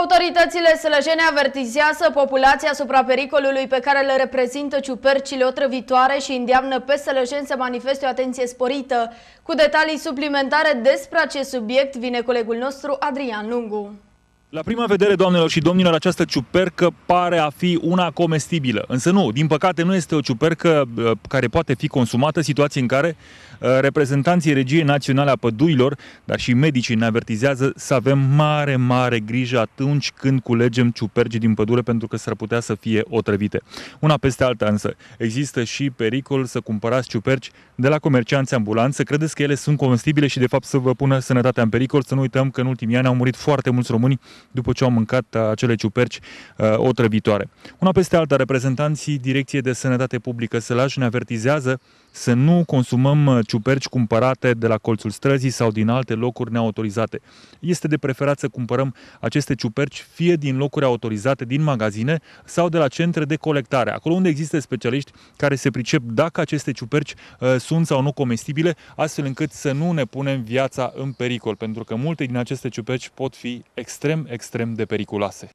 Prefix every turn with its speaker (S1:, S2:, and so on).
S1: Autoritățile sălăjene avertizează populația asupra pericolului pe care le reprezintă ciupercile otrăvitoare și îndeamnă pe sălăjeni să manifeste o atenție sporită. Cu detalii suplimentare despre acest subiect vine colegul nostru Adrian Lungu.
S2: La prima vedere, doamnelor și domnilor, această ciupercă pare a fi una comestibilă. Însă nu, din păcate nu este o ciupercă uh, care poate fi consumată, situații în care uh, reprezentanții Regiei Naționale a Păduilor, dar și medicii ne avertizează să avem mare, mare grijă atunci când culegem ciuperci din pădure pentru că s-ar putea să fie otrăvite. Una peste alta însă, există și pericol să cumpărați ciuperci de la comercianți ambulanți, să credeți că ele sunt comestibile și de fapt să vă pună sănătatea în pericol. Să nu uităm că în ultimii ani au murit foarte mulți români după ce au mâncat uh, acele ciuperci uh, otrăvitoare. Una peste alta, reprezentanții Direcției de Sănătate Publică Sălaș ne avertizează să nu consumăm uh, ciuperci cumpărate de la colțul străzii sau din alte locuri neautorizate. Este de preferat să cumpărăm aceste ciuperci fie din locuri autorizate, din magazine sau de la centre de colectare, acolo unde există specialiști care se pricep dacă aceste ciuperci uh, sunt sau nu comestibile, astfel încât să nu ne punem viața în pericol, pentru că multe din aceste ciuperci pot fi extrem, extrem de periculoase.